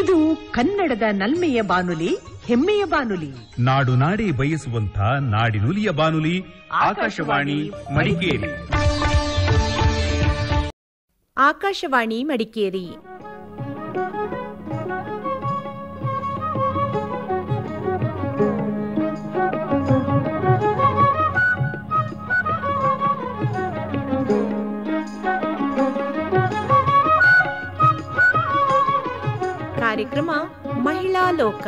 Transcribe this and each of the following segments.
ಇದು ಕನ್ನಡದ ನಲ್ಮೆಯ ಬಾನುಲಿ ಹೆಮ್ಮೆಯ ಬಾನುಲಿ ನಾಡು ನಾಡಿ ಬಯಸುವಂತ ನಾಡಿನುಲಿಯ ಬಾನುಲಿ ಆಕಾಶವಾಣಿ ಮಡಿಕೇರಿ ಆಕಾಶವಾಣಿ ಮಡಿಕೇರಿ ಕಾರ್ಯಕ್ರಮ ಮಹಿಳಾ ಲೋಕ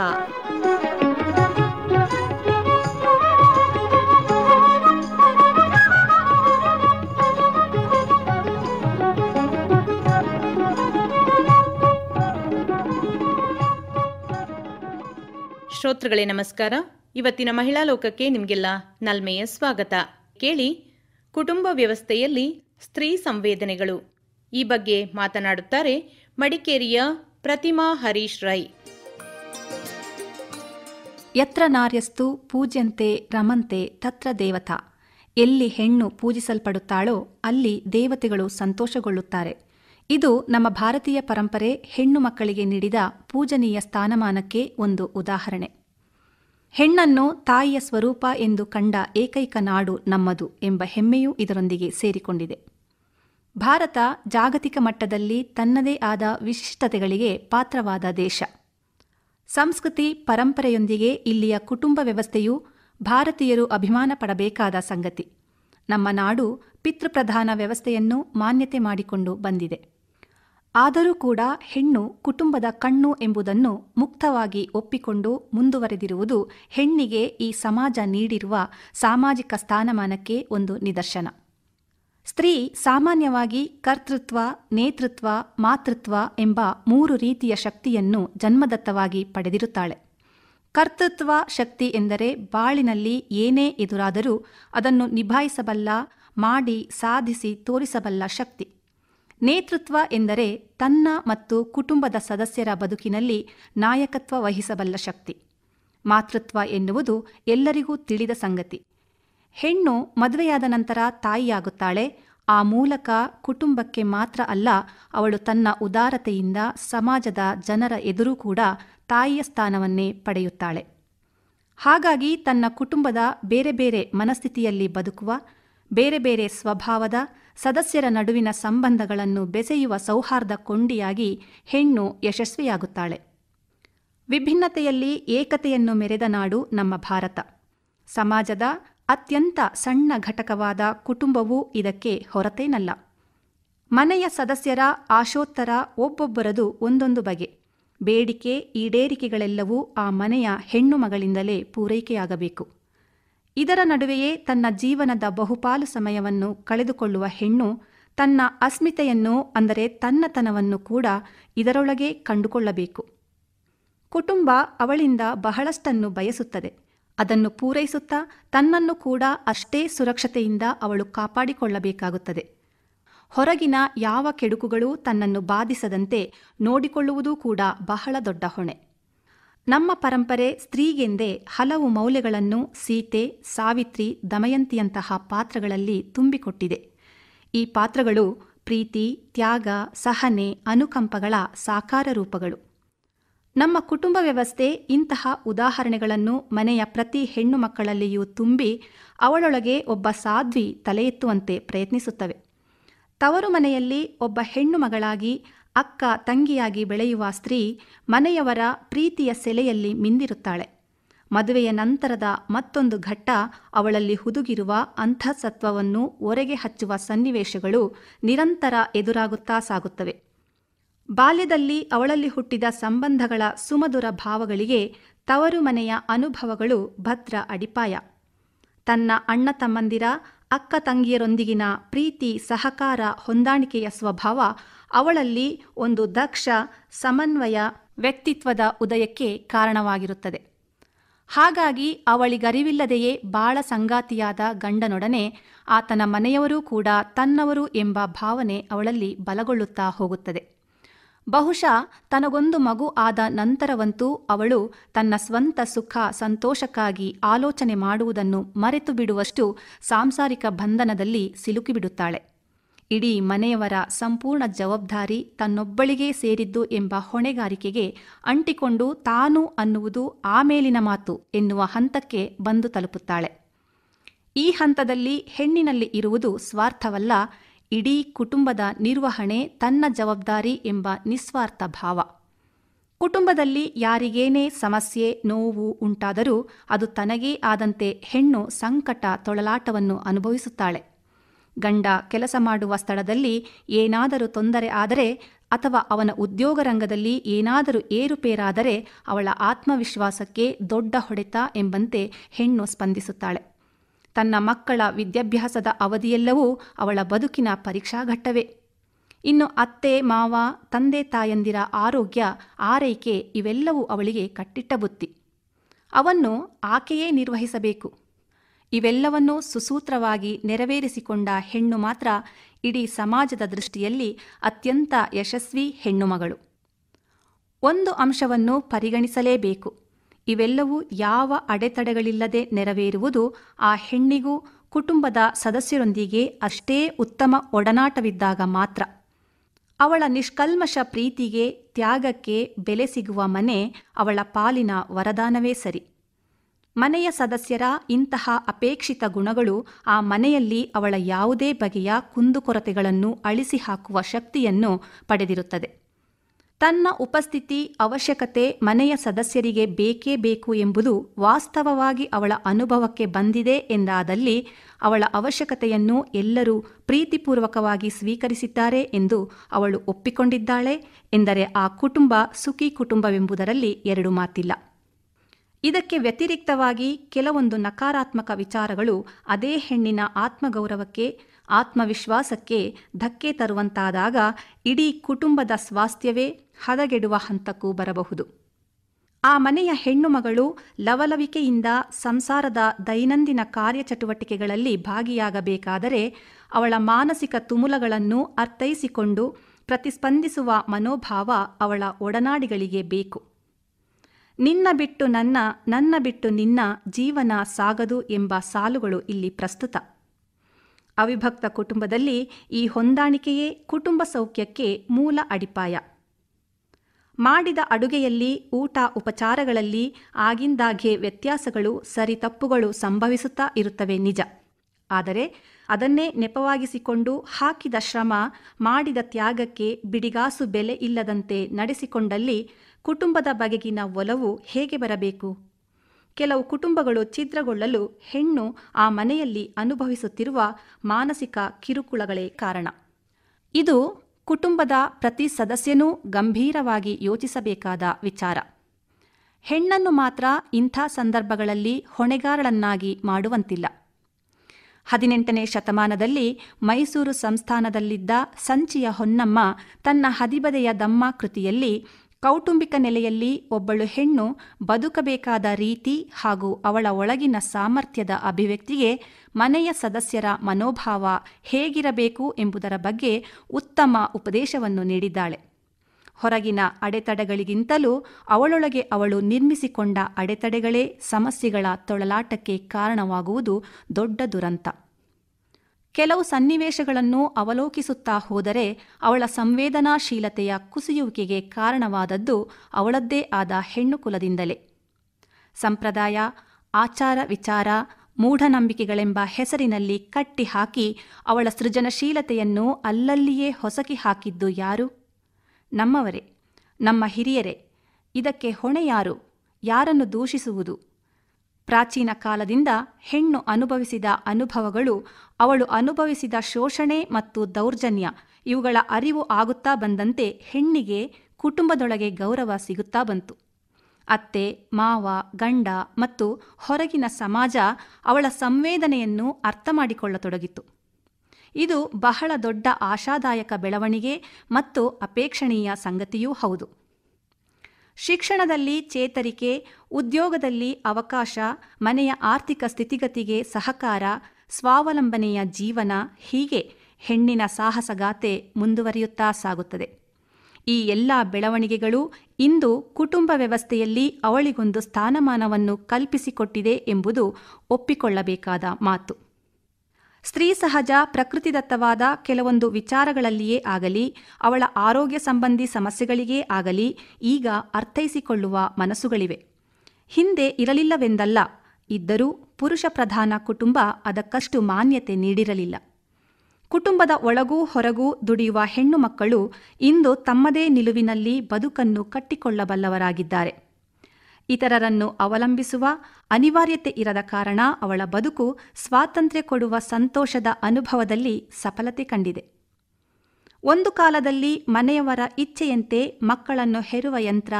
ಶ್ರೋತೃಗಳೇ ನಮಸ್ಕಾರ ಇವತ್ತಿನ ಮಹಿಳಾ ಲೋಕಕ್ಕೆ ನಿಮಗೆಲ್ಲ ನಲ್ಮೆಯ ಸ್ವಾಗತ ಕೇಳಿ ಕುಟುಂಬ ವ್ಯವಸ್ಥೆಯಲ್ಲಿ ಸ್ತ್ರೀ ಸಂವೇದನೆಗಳು ಈ ಬಗ್ಗೆ ಮಾತನಾಡುತ್ತಾರೆ ಮಡಿಕೇರಿಯ ಪ್ರತಿಮಾ ಹರೀಶ್ ರೈ ಯತ್ರ ನಾರ್ಯಸ್ತು ಪೂಜ್ಯಂತೆ ರಮಂತೆ ತತ್ರ ದೇವತಾ ಎಲ್ಲಿ ಹೆಣ್ಣು ಪೂಜಿಸಲ್ಪಡುತ್ತಾಳೋ ಅಲ್ಲಿ ದೇವತೆಗಳು ಸಂತೋಷಗೊಳ್ಳುತ್ತಾರೆ ಇದು ನಮ್ಮ ಭಾರತೀಯ ಪರಂಪರೆ ಹೆಣ್ಣು ಮಕ್ಕಳಿಗೆ ನೀಡಿದ ಪೂಜನೀಯ ಸ್ಥಾನಮಾನಕ್ಕೆ ಒಂದು ಉದಾಹರಣೆ ಹೆಣ್ಣನ್ನು ತಾಯಿಯ ಸ್ವರೂಪ ಎಂದು ಕಂಡ ಏಕೈಕ ನಾಡು ನಮ್ಮದು ಎಂಬ ಹೆಮ್ಮೆಯೂ ಇದರೊಂದಿಗೆ ಸೇರಿಕೊಂಡಿದೆ ಭಾರತ ಜಾಗತಿಕ ಮಟ್ಟದಲ್ಲಿ ತನ್ನದೇ ಆದ ವಿಶಿಷ್ಟತೆಗಳಿಗೆ ಪಾತ್ರವಾದ ದೇಶ ಸಂಸ್ಕೃತಿ ಪರಂಪರೆಯೊಂದಿಗೆ ಇಲ್ಲಿಯ ಕುಟುಂಬ ವ್ಯವಸ್ಥೆಯು ಭಾರತೀಯರು ಅಭಿಮಾನ ಪಡಬೇಕಾದ ಸಂಗತಿ ನಮ್ಮ ನಾಡು ಪಿತೃಪ್ರಧಾನ ವ್ಯವಸ್ಥೆಯನ್ನು ಮಾನ್ಯತೆ ಮಾಡಿಕೊಂಡು ಬಂದಿದೆ ಆದರೂ ಕೂಡ ಹೆಣ್ಣು ಕುಟುಂಬದ ಕಣ್ಣು ಎಂಬುದನ್ನು ಮುಕ್ತವಾಗಿ ಒಪ್ಪಿಕೊಂಡು ಮುಂದುವರೆದಿರುವುದು ಹೆಣ್ಣಿಗೆ ಈ ಸಮಾಜ ನೀಡಿರುವ ಸಾಮಾಜಿಕ ಸ್ಥಾನಮಾನಕ್ಕೆ ಒಂದು ನಿದರ್ಶನ ಸ್ತ್ರೀ ಸಾಮಾನ್ಯವಾಗಿ ಕರ್ತೃತ್ವ ನೇತೃತ್ವ ಮಾತೃತ್ವ ಎಂಬ ಮೂರು ರೀತಿಯ ಶಕ್ತಿಯನ್ನು ಜನ್ಮದತ್ತವಾಗಿ ಪಡೆದಿರುತ್ತಾಳೆ ಕರ್ತೃತ್ವ ಶಕ್ತಿ ಎಂದರೆ ಬಾಳಿನಲ್ಲಿ ಏನೇ ಎದುರಾದರೂ ಅದನ್ನು ನಿಭಾಯಿಸಬಲ್ಲ ಮಾಡಿ ಸಾಧಿಸಿ ತೋರಿಸಬಲ್ಲ ಶಕ್ತಿ ನೇತೃತ್ವ ಎಂದರೆ ತನ್ನ ಮತ್ತು ಕುಟುಂಬದ ಸದಸ್ಯರ ಬದುಕಿನಲ್ಲಿ ನಾಯಕತ್ವ ವಹಿಸಬಲ್ಲ ಶಕ್ತಿ ಮಾತೃತ್ವ ಎನ್ನುವುದು ಎಲ್ಲರಿಗೂ ತಿಳಿದ ಸಂಗತಿ ಹೆಣ್ಣು ಮದುವೆಯಾದ ನಂತರ ತಾಯಿಯಾಗುತ್ತಾಳೆ ಆ ಮೂಲಕ ಕುಟುಂಬಕ್ಕೆ ಮಾತ್ರ ಅಲ್ಲ ಅವಳು ತನ್ನ ಉದಾರತೆಯಿಂದ ಸಮಾಜದ ಜನರ ಎದುರು ಕೂಡ ತಾಯಿಯ ಸ್ಥಾನವನ್ನೇ ಪಡೆಯುತ್ತಾಳೆ ಹಾಗಾಗಿ ತನ್ನ ಕುಟುಂಬದ ಬೇರೆ ಬೇರೆ ಮನಸ್ಥಿತಿಯಲ್ಲಿ ಬದುಕುವ ಬೇರೆ ಬೇರೆ ಸ್ವಭಾವದ ಸದಸ್ಯರ ನಡುವಿನ ಸಂಬಂಧಗಳನ್ನು ಬೆಸೆಯುವ ಸೌಹಾರ್ದ ಕೊಂಡಿಯಾಗಿ ಹೆಣ್ಣು ಯಶಸ್ವಿಯಾಗುತ್ತಾಳೆ ವಿಭಿನ್ನತೆಯಲ್ಲಿ ಏಕತೆಯನ್ನು ಮೆರೆದ ನಾಡು ನಮ್ಮ ಭಾರತ ಸಮಾಜದ ಅತ್ಯಂತ ಸಣ್ಣ ಘಟಕವಾದ ಕುಟುಂಬವೂ ಇದಕ್ಕೆ ಹೊರತೇನಲ್ಲ ಮನೆಯ ಸದಸ್ಯರ ಆಶೋತ್ತರ ಒಬ್ಬೊಬ್ಬರದು ಒಂದೊಂದು ಬಗೆ ಬೇಡಿಕೆ ಈಡೇರಿಕೆಗಳೆಲ್ಲವೂ ಆ ಮನೆಯ ಹೆಣ್ಣು ಮಗಳಿಂದಲೇ ಪೂರೈಕೆಯಾಗಬೇಕು ಇದರ ನಡುವೆಯೇ ತನ್ನ ಜೀವನದ ಬಹುಪಾಲು ಸಮಯವನ್ನು ಕಳೆದುಕೊಳ್ಳುವ ಹೆಣ್ಣು ತನ್ನ ಅಸ್ಮಿತೆಯನ್ನು ಅಂದರೆ ತನ್ನತನವನ್ನು ಕೂಡ ಇದರೊಳಗೆ ಕಂಡುಕೊಳ್ಳಬೇಕು ಕುಟುಂಬ ಅವಳಿಂದ ಬಹಳಷ್ಟನ್ನು ಬಯಸುತ್ತದೆ ಅದನ್ನು ಪೂರೈಸುತ್ತಾ ತನ್ನನ್ನು ಕೂಡ ಅಷ್ಟೇ ಸುರಕ್ಷತೆಯಿಂದ ಅವಳು ಕಾಪಾಡಿಕೊಳ್ಳಬೇಕಾಗುತ್ತದೆ ಹೊರಗಿನ ಯಾವ ಕೆಡುಕುಗಳೂ ತನ್ನನ್ನು ಬಾಧಿಸದಂತೆ ನೋಡಿಕೊಳ್ಳುವುದೂ ಕೂಡ ಬಹಳ ದೊಡ್ಡ ಹೊಣೆ ನಮ್ಮ ಪರಂಪರೆ ಸ್ತ್ರೀಗೆಂದೇ ಹಲವು ಮೌಲ್ಯಗಳನ್ನು ಸೀತೆ ಸಾವಿತ್ರಿ ದಮಯಂತಿಯಂತಹ ಪಾತ್ರಗಳಲ್ಲಿ ತುಂಬಿಕೊಟ್ಟಿದೆ ಈ ಪಾತ್ರಗಳು ಪ್ರೀತಿ ತ್ಯಾಗ ಸಹನೆ ಅನುಕಂಪಗಳ ಸಾಕಾರ ರೂಪಗಳು ನಮ್ಮ ಕುಟುಂಬ ವ್ಯವಸ್ಥೆ ಇಂತಹ ಉದಾಹರಣೆಗಳನ್ನು ಮನೆಯ ಪ್ರತಿ ಹೆಣ್ಣು ಮಕ್ಕಳಲ್ಲಿಯೂ ತುಂಬಿ ಅವಳೊಳಗೆ ಒಬ್ಬ ಸಾಧ್ವಿ ತಲೆ ಎತ್ತುವಂತೆ ಪ್ರಯತ್ನಿಸುತ್ತವೆ ತವರು ಮನೆಯಲ್ಲಿ ಒಬ್ಬ ಹೆಣ್ಣು ಮಗಳಾಗಿ ಅಕ್ಕ ತಂಗಿಯಾಗಿ ಬೆಳೆಯುವ ಸ್ತ್ರೀ ಮನೆಯವರ ಪ್ರೀತಿಯ ಸೆಲೆಯಲ್ಲಿ ಮಿಂದಿರುತ್ತಾಳೆ ಮದುವೆಯ ನಂತರದ ಮತ್ತೊಂದು ಘಟ್ಟ ಅವಳಲ್ಲಿ ಹುದುಗಿರುವ ಅಂತಃಸತ್ವವನ್ನು ಒರೆಗೆ ಹಚ್ಚುವ ಸನ್ನಿವೇಶಗಳು ನಿರಂತರ ಎದುರಾಗುತ್ತಾ ಸಾಗುತ್ತವೆ ಬಾಲ್ಯದಲ್ಲಿ ಅವಳಲ್ಲಿ ಹುಟ್ಟಿದ ಸಂಬಂಧಗಳ ಸುಮಧುರ ಭಾವಗಳಿಗೆ ತವರು ಮನೆಯ ಅನುಭವಗಳು ಭದ್ರ ಅಡಿಪಾಯ ತನ್ನ ಅಣ್ಣ ತಮ್ಮಂದಿರ ಅಕ್ಕ ತಂಗಿಯರೊಂದಿಗಿನ ಪ್ರೀತಿ ಸಹಕಾರ ಹೊಂದಾಣಿಕೆಯ ಸ್ವಭಾವ ಅವಳಲ್ಲಿ ಒಂದು ದಕ್ಷ ಸಮನ್ವಯ ವ್ಯಕ್ತಿತ್ವದ ಉದಯಕ್ಕೆ ಕಾರಣವಾಗಿರುತ್ತದೆ ಹಾಗಾಗಿ ಅವಳಿಗರಿವಿಲ್ಲದೆಯೇ ಬಾಳ ಸಂಗಾತಿಯಾದ ಗಂಡನೊಡನೆ ಆತನ ಮನೆಯವರೂ ಕೂಡ ತನ್ನವರು ಎಂಬ ಭಾವನೆ ಅವಳಲ್ಲಿ ಬಲಗೊಳ್ಳುತ್ತಾ ಹೋಗುತ್ತದೆ ಬಹುಶಃ ತನಗೊಂದು ಮಗು ಆದ ನಂತರವಂತೂ ಅವಳು ತನ್ನ ಸ್ವಂತ ಸುಖ ಸಂತೋಷಕ್ಕಾಗಿ ಆಲೋಚನೆ ಮಾಡುವುದನ್ನು ಮರೆತು ಬಿಡುವಷ್ಟು ಸಾಂಸಾರಿಕ ಬಂಧನದಲ್ಲಿ ಸಿಲುಕಿಬಿಡುತ್ತಾಳೆ ಇಡೀ ಮನೆಯವರ ಸಂಪೂರ್ಣ ಜವಾಬ್ದಾರಿ ತನ್ನೊಬ್ಬಳಿಗೇ ಸೇರಿದ್ದು ಎಂಬ ಹೊಣೆಗಾರಿಕೆಗೆ ಅಂಟಿಕೊಂಡು ತಾನು ಅನ್ನುವುದು ಆಮೇಲಿನ ಮಾತು ಎನ್ನುವ ಹಂತಕ್ಕೆ ಬಂದು ತಲುಪುತ್ತಾಳೆ ಈ ಹಂತದಲ್ಲಿ ಹೆಣ್ಣಿನಲ್ಲಿ ಇರುವುದು ಸ್ವಾರ್ಥವಲ್ಲ ಇಡೀ ಕುಟುಂಬದ ನಿರ್ವಹಣೆ ತನ್ನ ಜವಾಬ್ದಾರಿ ಎಂಬ ನಿಸ್ವಾರ್ಥ ಭಾವ ಕುಟುಂಬದಲ್ಲಿ ಯಾರಿಗೇನೇ ಸಮಸ್ಯೆ ನೋವು ಉಂಟಾದರೂ ಅದು ತನಗೇ ಆದಂತೆ ಹೆಣ್ಣು ಸಂಕಟ ತೊಳಲಾಟವನ್ನು ಅನುಭವಿಸುತ್ತಾಳೆ ಗಂಡ ಕೆಲಸ ಮಾಡುವ ಸ್ಥಳದಲ್ಲಿ ಏನಾದರೂ ತೊಂದರೆ ಆದರೆ ಅಥವಾ ಅವನ ಉದ್ಯೋಗ ರಂಗದಲ್ಲಿ ಏನಾದರೂ ಏರುಪೇರಾದರೆ ಅವಳ ಆತ್ಮವಿಶ್ವಾಸಕ್ಕೆ ದೊಡ್ಡ ಹೊಡೆತ ಎಂಬಂತೆ ಹೆಣ್ಣು ಸ್ಪಂದಿಸುತ್ತಾಳೆ ತನ್ನ ಮಕ್ಕಳ ವಿದ್ಯಾಭ್ಯಾಸದ ಅವಧಿಯೆಲ್ಲವೂ ಅವಳ ಬದುಕಿನ ಪರೀಕ್ಷಾಘಟ್ಟವೇ ಇನ್ನು ಅತ್ತೆ ಮಾವ ತಂದೆ ತಾಯಂದಿರ ಆರೋಗ್ಯ ಆರೈಕೆ ಇವೆಲ್ಲವೂ ಅವಳಿಗೆ ಕಟ್ಟಿಟ್ಟ ಬುತ್ತಿ ಅವನ್ನು ಆಕೆಯೇ ನಿರ್ವಹಿಸಬೇಕು ಇವೆಲ್ಲವನ್ನೂ ಸುಸೂತ್ರವಾಗಿ ನೆರವೇರಿಸಿಕೊಂಡ ಹೆಣ್ಣು ಮಾತ್ರ ಇಡೀ ಸಮಾಜದ ದೃಷ್ಟಿಯಲ್ಲಿ ಅತ್ಯಂತ ಯಶಸ್ವಿ ಹೆಣ್ಣುಮಗಳು ಒಂದು ಅಂಶವನ್ನು ಪರಿಗಣಿಸಲೇಬೇಕು ಇವೆಲ್ಲವೂ ಯಾವ ಅಡೆತಡೆಗಳಿಲ್ಲದೆ ನೆರವೇರುವುದು ಆ ಹೆಣ್ಣಿಗೂ ಕುಟುಂಬದ ಸದಸ್ಯರೊಂದಿಗೆ ಅಷ್ಟೇ ಉತ್ತಮ ಒಡನಾಟವಿದ್ದಾಗ ಮಾತ್ರ ಅವಳ ನಿಷ್ಕಲ್ಮಶ ಪ್ರೀತಿಗೆ ತ್ಯಾಗಕ್ಕೆ ಬೆಲೆ ಸಿಗುವ ಮನೆ ಅವಳ ಪಾಲಿನ ವರದಾನವೇ ಸರಿ ಮನೆಯ ಸದಸ್ಯರ ಇಂತಹ ಅಪೇಕ್ಷಿತ ಗುಣಗಳು ಆ ಮನೆಯಲ್ಲಿ ಅವಳ ಯಾವುದೇ ಬಗೆಯ ಕುಂದುಕೊರತೆಗಳನ್ನು ಅಳಿಸಿ ಹಾಕುವ ಶಕ್ತಿಯನ್ನು ಪಡೆದಿರುತ್ತದೆ ತನ್ನ ಉಪಸ್ಥಿತಿ ಅವಶ್ಯಕತೆ ಮನೆಯ ಸದಸ್ಯರಿಗೆ ಬೇಕೇ ಬೇಕು ಎಂಬುದು ವಾಸ್ತವವಾಗಿ ಅವಳ ಅನುಭವಕ್ಕೆ ಬಂದಿದೆ ಎಂದಾದಲ್ಲಿ ಅವಳ ಅವಶ್ಯಕತೆಯನ್ನು ಎಲ್ಲರೂ ಪ್ರೀತಿಪೂರ್ವಕವಾಗಿ ಸ್ವೀಕರಿಸಿದ್ದಾರೆ ಎಂದು ಅವಳು ಒಪ್ಪಿಕೊಂಡಿದ್ದಾಳೆ ಎಂದರೆ ಆ ಕುಟುಂಬ ಸುಖಿ ಕುಟುಂಬವೆಂಬುದರಲ್ಲಿ ಎರಡು ಮಾತಿಲ್ಲ ಇದಕ್ಕೆ ವ್ಯತಿರಿಕ್ತವಾಗಿ ಕೆಲವೊಂದು ನಕಾರಾತ್ಮಕ ವಿಚಾರಗಳು ಅದೇ ಹೆಣ್ಣಿನ ಆತ್ಮಗೌರವಕ್ಕೆ ಆತ್ಮವಿಶ್ವಾಸಕ್ಕೆ ಧಕ್ಕೆ ತರುವಂತಾದಾಗ ಇಡೀ ಕುಟುಂಬದ ಸ್ವಾಸ್ಥ್ಯವೇ ಹದಗೆಡುವ ಹಂತಕ್ಕೂ ಬರಬಹುದು ಆ ಮನೆಯ ಹೆಣ್ಣುಮಗಳು ಲವಲವಿಕೆಯಿಂದ ಸಂಸಾರದ ದೈನಂದಿನ ಕಾರ್ಯಚಟುವಟಿಕೆಗಳಲ್ಲಿ ಭಾಗಿಯಾಗಬೇಕಾದರೆ ಅವಳ ಮಾನಸಿಕ ತುಮುಲಗಳನ್ನು ಅರ್ಥೈಸಿಕೊಂಡು ಪ್ರತಿಸ್ಪಂದಿಸುವ ಮನೋಭಾವ ಅವಳ ಒಡನಾಡಿಗಳಿಗೆ ಬೇಕು ನಿನ್ನ ಬಿಟ್ಟು ನನ್ನ ನನ್ನ ಬಿಟ್ಟು ನಿನ್ನ ಜೀವನ ಸಾಗದು ಎಂಬ ಸಾಲುಗಳು ಇಲ್ಲಿ ಪ್ರಸ್ತುತ ಅವಿಭಕ್ತ ಕುಟುಂಬದಲ್ಲಿ ಈ ಹೊಂದಾಣಿಕೆಯೇ ಕುಟುಂಬ ಸೌಖ್ಯಕ್ಕೆ ಮೂಲ ಅಡಿಪಾಯ ಮಾಡಿದ ಅಡುಗೆಯಲ್ಲಿ ಊಟ ಉಪಚಾರಗಳಲ್ಲಿ ಆಗಿಂದಾಗೆ ವ್ಯತ್ಯಾಸಗಳು ಸರಿ ತಪ್ಪುಗಳು ಸಂಭವಿಸುತ್ತಾ ಇರುತ್ತವೆ ನಿಜ ಆದರೆ ಅದನ್ನೇ ನೆಪವಾಗಿಸಿಕೊಂಡು ಹಾಕಿದ ಶ್ರಮ ಮಾಡಿದ ತ್ಯಾಗಕ್ಕೆ ಬಿಡಿಗಾಸು ಬೆಲೆ ಇಲ್ಲದಂತೆ ನಡೆಸಿಕೊಂಡಲ್ಲಿ ಕುಟುಂಬದ ಬಗೆಗಿನ ಒಲವು ಹೇಗೆ ಬರಬೇಕು ಕೆಲವು ಕುಟುಂಬಗಳು ಛಿದ್ರಗೊಳ್ಳಲು ಹೆಣ್ಣು ಆ ಮನೆಯಲ್ಲಿ ಅನುಭವಿಸುತ್ತಿರುವ ಮಾನಸಿಕ ಕಿರುಕುಳಗಳೇ ಕಾರಣ ಇದು ಕುಟುಂಬದ ಪ್ರತಿ ಸದಸ್ಯನೂ ಗಂಭೀರವಾಗಿ ಯೋಚಿಸಬೇಕಾದ ವಿಚಾರ ಹೆಣ್ಣನ್ನು ಮಾತ್ರ ಇಂಥ ಸಂದರ್ಭಗಳಲ್ಲಿ ಹೊಣೆಗಾರಳನ್ನಾಗಿ ಮಾಡುವಂತಿಲ್ಲ ಹದಿನೆಂಟನೇ ಶತಮಾನದಲ್ಲಿ ಮೈಸೂರು ಸಂಸ್ಥಾನದಲ್ಲಿದ್ದ ಸಂಚಿಯ ಹೊನ್ನಮ್ಮ ತನ್ನ ಹದಿಬದೆಯ ದಮ್ಮ ಕೃತಿಯಲ್ಲಿ ಕೌಟುಂಬಿಕ ನೆಲೆಯಲ್ಲಿ ಒಬ್ಬಳು ಹೆಣ್ಣು ಬದುಕಬೇಕಾದ ರೀತಿ ಹಾಗೂ ಅವಳ ಒಳಗಿನ ಸಾಮರ್ಥ್ಯದ ಅಭಿವ್ಯಕ್ತಿಗೆ ಮನೆಯ ಸದಸ್ಯರ ಮನೋಭಾವ ಹೇಗಿರಬೇಕು ಎಂಬುದರ ಬಗ್ಗೆ ಉತ್ತಮ ಉಪದೇಶವನ್ನು ನೀಡಿದ್ದಾಳೆ ಹೊರಗಿನ ಅಡೆತಡೆಗಳಿಗಿಂತಲೂ ಅವಳೊಳಗೆ ಅವಳು ನಿರ್ಮಿಸಿಕೊಂಡ ಅಡೆತಡೆಗಳೇ ಸಮಸ್ಯೆಗಳ ತೊಳಲಾಟಕ್ಕೆ ಕಾರಣವಾಗುವುದು ದೊಡ್ಡ ದುರಂತ ಕೆಲವು ಸನ್ನಿವೇಶಗಳನ್ನು ಅವಲೋಕಿಸುತ್ತಾ ಹೋದರೆ ಅವಳ ಸಂವೇದನಾಶೀಲತೆಯ ಕುಸಿಯುವಿಕೆಗೆ ಕಾರಣವಾದದ್ದು ಅವಳದ್ದೇ ಆದ ಹೆಣ್ಣು ಕುಲದಿಂದಲೇ ಸಂಪ್ರದಾಯ ಆಚಾರ ವಿಚಾರ ಮೂಢನಂಬಿಕೆಗಳೆಂಬ ಹೆಸರಿನಲ್ಲಿ ಕಟ್ಟಿಹಾಕಿ ಅವಳ ಸೃಜನಶೀಲತೆಯನ್ನು ಅಲ್ಲಲ್ಲಿಯೇ ಹೊಸಕಿ ಹಾಕಿದ್ದು ಯಾರು ನಮ್ಮವರೇ ನಮ್ಮ ಹಿರಿಯರೇ ಇದಕ್ಕೆ ಹೊಣೆ ಯಾರು ಯಾರನ್ನು ದೂಷಿಸುವುದು ಪ್ರಾಚೀನ ಕಾಲದಿಂದ ಹೆಣ್ಣು ಅನುಭವಿಸಿದ ಅನುಭವಗಳು ಅವಳು ಅನುಭವಿಸಿದ ಶೋಷಣೆ ಮತ್ತು ದೌರ್ಜನ್ಯ ಇವುಗಳ ಅರಿವು ಆಗುತ್ತಾ ಬಂದಂತೆ ಹೆಣ್ಣಿಗೆ ಕುಟುಂಬದೊಳಗೆ ಗೌರವ ಸಿಗುತ್ತಾ ಬಂತು ಅತ್ತೆ ಮಾವ ಗಂಡ ಮತ್ತು ಹೊರಗಿನ ಸಮಾಜ ಅವಳ ಸಂವೇದನೆಯನ್ನು ಅರ್ಥ ಮಾಡಿಕೊಳ್ಳತೊಡಗಿತು ಇದು ಬಹಳ ದೊಡ್ಡ ಆಶಾದಾಯಕ ಬೆಳವಣಿಗೆ ಮತ್ತು ಅಪೇಕ್ಷಣೀಯ ಸಂಗತಿಯೂ ಹೌದು ಶಿಕ್ಷಣದಲ್ಲಿ ಚೇತರಿಕೆ ಉದ್ಯೋಗದಲ್ಲಿ ಅವಕಾಶ ಮನೆಯ ಆರ್ಥಿಕ ಸ್ಥಿತಿಗತಿಗೆ ಸಹಕಾರ ಸ್ವಾವಲಂಬನೆಯ ಜೀವನ ಹೀಗೆ ಹೆಣ್ಣಿನ ಸಾಹಸಗಾಥೆ ಮುಂದುವರಿಯುತ್ತಾ ಸಾಗುತ್ತದೆ ಈ ಎಲ್ಲ ಬೆಳವಣಿಗೆಗಳು ಇಂದು ಕುಟುಂಬ ವ್ಯವಸ್ಥೆಯಲ್ಲಿ ಅವಳಿಗೊಂದು ಸ್ಥಾನಮಾನವನ್ನು ಕಲ್ಪಿಸಿಕೊಟ್ಟಿದೆ ಎಂಬುದು ಒಪ್ಪಿಕೊಳ್ಳಬೇಕಾದ ಮಾತು ಸ್ತ್ರೀ ಸಹಜ ಪ್ರಕೃತಿದತ್ತವಾದ ಕೆಲವೊಂದು ವಿಚಾರಗಳಲ್ಲಿಯೇ ಆಗಲಿ ಅವಳ ಆರೋಗ್ಯ ಸಂಬಂಧಿ ಸಮಸ್ಯೆಗಳಿಗೇ ಆಗಲಿ ಈಗ ಅರ್ಥೈಸಿಕೊಳ್ಳುವ ಮನಸ್ಸುಗಳಿವೆ ಹಿಂದೆ ಇರಲಿಲ್ಲವೆಂದಲ್ಲ ಇದ್ದರೂ ಪುರುಷ ಪ್ರಧಾನ ಕುಟುಂಬ ಅದಕ್ಕಷ್ಟು ಮಾನ್ಯತೆ ನೀಡಿರಲಿಲ್ಲ ಕುಟುಂಬದ ಒಳಗೂ ಹೊರಗೂ ದುಡಿಯುವ ಹೆಣ್ಣು ಮಕ್ಕಳು ಇಂದು ತಮ್ಮದೇ ನಿಲುವಿನಲ್ಲಿ ಬದುಕನ್ನು ಕಟ್ಟಿಕೊಳ್ಳಬಲ್ಲವರಾಗಿದ್ದಾರೆ ಇತರರನ್ನು ಅವಲಂಬಿಸುವ ಅನಿವಾರ್ಯತೆ ಇರದ ಕಾರಣ ಅವಳ ಬದುಕು ಸ್ವಾತಂತ್ರ್ಯ ಕೊಡುವ ಸಂತೋಷದ ಅನುಭವದಲ್ಲಿ ಸಫಲತೆ ಕಂಡಿದೆ ಒಂದು ಕಾಲದಲ್ಲಿ ಮನೆಯವರ ಇಚ್ಛೆಯಂತೆ ಮಕ್ಕಳನ್ನು ಹೆರುವ ಯಂತ್ರ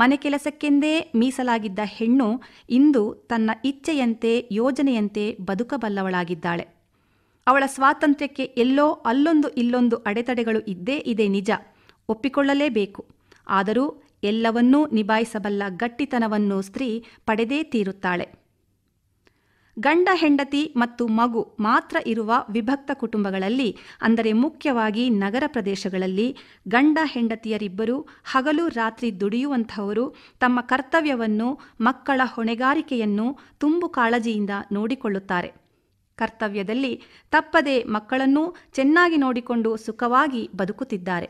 ಮನೆ ಕೆಲಸಕ್ಕೆಂದೇ ಮೀಸಲಾಗಿದ್ದ ಹೆಣ್ಣು ಇಂದು ತನ್ನ ಇಚ್ಛೆಯಂತೆ ಯೋಜನೆಯಂತೆ ಬದುಕಬಲ್ಲವಳಾಗಿದ್ದಾಳೆ ಅವಳ ಸ್ವಾತಂತ್ರ್ಯಕ್ಕೆ ಎಲ್ಲೋ ಅಲ್ಲೊಂದು ಇಲ್ಲೊಂದು ಅಡೆತಡೆಗಳು ಇದ್ದೇ ಇದೆ ನಿಜ ಒಪ್ಪಿಕೊಳ್ಳಲೇಬೇಕು ಆದರೂ ಎಲ್ಲವನ್ನೂ ನಿಭಾಯಿಸಬಲ್ಲ ಗಟ್ಟಿತನವನ್ನು ಸ್ತ್ರೀ ಪಡೆದೇ ತೀರುತ್ತಾಳೆ ಗಂಡ ಹೆಂಡತಿ ಮತ್ತು ಮಗು ಮಾತ್ರ ಇರುವ ವಿಭಕ್ತ ಕುಟುಂಬಗಳಲ್ಲಿ ಅಂದರೆ ಮುಖ್ಯವಾಗಿ ನಗರ ಪ್ರದೇಶಗಳಲ್ಲಿ ಗಂಡ ಹೆಂಡತಿಯರಿಬ್ಬರು ಹಗಲು ರಾತ್ರಿ ದುಡಿಯುವಂತಹವರು ತಮ್ಮ ಕರ್ತವ್ಯವನ್ನು ಮಕ್ಕಳ ಹೊಣೆಗಾರಿಕೆಯನ್ನು ತುಂಬು ಕಾಳಜಿಯಿಂದ ನೋಡಿಕೊಳ್ಳುತ್ತಾರೆ ಕರ್ತವ್ಯದಲ್ಲಿ ತಪ್ಪದೆ ಮಕ್ಕಳನ್ನೂ ಚೆನ್ನಾಗಿ ನೋಡಿಕೊಂಡು ಸುಖವಾಗಿ ಬದುಕುತ್ತಿದ್ದಾರೆ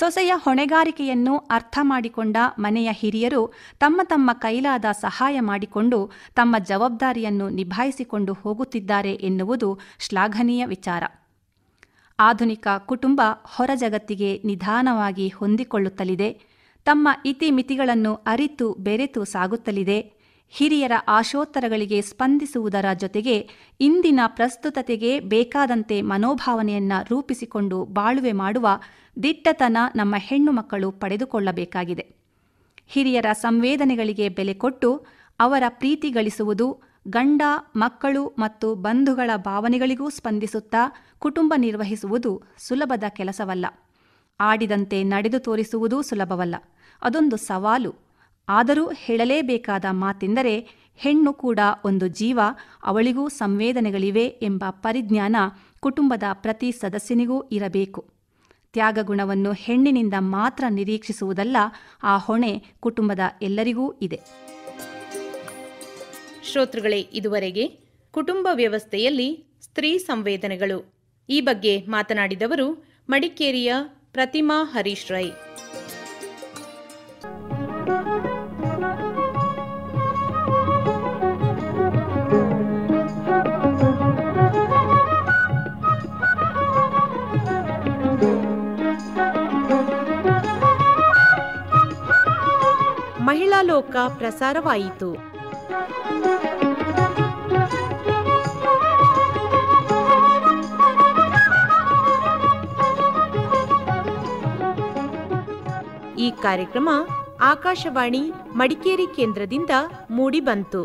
ಸೊಸೆಯ ಹೊಣೆಗಾರಿಕೆಯನ್ನು ಅರ್ಥ ಮಾಡಿಕೊಂಡ ಮನೆಯ ಹಿರಿಯರು ತಮ್ಮ ತಮ್ಮ ಕೈಲಾದ ಸಹಾಯ ಮಾಡಿಕೊಂಡು ತಮ್ಮ ಜವಾಬ್ದಾರಿಯನ್ನು ನಿಭಾಯಿಸಿಕೊಂಡು ಹೋಗುತ್ತಿದ್ದಾರೆ ಎನ್ನುವುದು ಶ್ಲಾಘನೀಯ ವಿಚಾರ ಆಧುನಿಕ ಕುಟುಂಬ ಹೊರಜಗತ್ತಿಗೆ ನಿಧಾನವಾಗಿ ಹೊಂದಿಕೊಳ್ಳುತ್ತಲಿದೆ ತಮ್ಮ ಇತಿಮಿತಿಗಳನ್ನು ಅರಿತು ಬೆರೆತು ಸಾಗುತ್ತಲಿದೆ ಹಿರಿಯರ ಆಶೋತ್ತರಗಳಿಗೆ ಸ್ಪಂದಿಸುವುದರ ಜೊತೆಗೆ ಇಂದಿನ ಪ್ರಸ್ತುತತೆಗೆ ಬೇಕಾದಂತೆ ಮನೋಭಾವನೆಯನ್ನ ರೂಪಿಸಿಕೊಂಡು ಬಾಳುವೆ ಮಾಡುವ ದಿಟ್ಟತನ ನಮ್ಮ ಹೆಣ್ಣು ಮಕ್ಕಳು ಪಡೆದುಕೊಳ್ಳಬೇಕಾಗಿದೆ ಹಿರಿಯರ ಸಂವೇದನೆಗಳಿಗೆ ಬೆಲೆ ಕೊಟ್ಟು ಅವರ ಪ್ರೀತಿ ಗಳಿಸುವುದು ಗಂಡ ಮಕ್ಕಳು ಮತ್ತು ಬಂಧುಗಳ ಭಾವನೆಗಳಿಗೂ ಸ್ಪಂದಿಸುತ್ತಾ ಕುಟುಂಬ ನಿರ್ವಹಿಸುವುದು ಸುಲಭದ ಕೆಲಸವಲ್ಲ ಆಡಿದಂತೆ ನಡೆದು ತೋರಿಸುವುದೂ ಸುಲಭವಲ್ಲ ಅದೊಂದು ಸವಾಲು ಆದರೂ ಹೇಳಲೇಬೇಕಾದ ಮಾತೆಂದರೆ ಹೆಣ್ಣು ಕೂಡ ಒಂದು ಜೀವ ಅವಳಿಗೂ ಸಂವೇದನೆಗಳಿವೆ ಎಂಬ ಪರಿಜ್ಞಾನ ಕುಟುಂಬದ ಪ್ರತಿ ಸದಸ್ಯನಿಗೂ ಇರಬೇಕು ತ್ಯಾಗ ಹೆಣ್ಣಿನಿಂದ ಮಾತ್ರ ನಿರೀಕ್ಷಿಸುವುದಲ್ಲ ಆ ಹೊಣೆ ಕುಟುಂಬದ ಎಲ್ಲರಿಗೂ ಇದೆ ಶ್ರೋತೃಗಳೇ ಇದುವರೆಗೆ ಕುಟುಂಬ ವ್ಯವಸ್ಥೆಯಲ್ಲಿ ಸ್ತ್ರೀ ಸಂವೇದನೆಗಳು ಈ ಬಗ್ಗೆ ಮಾತನಾಡಿದವರು ಮಡಿಕೇರಿಯ ಪ್ರತಿಮಾ ಹರೀಶ್ ರೈ ಲೋಕ ಪ್ರಸಾರವಾಯಿತು ಈ ಕಾರ್ಯಕ್ರಮ ಆಕಾಶವಾಣಿ ಮಡಿಕೇರಿ ಕೇಂದ್ರದಿಂದ ಮೂಡಿಬಂತು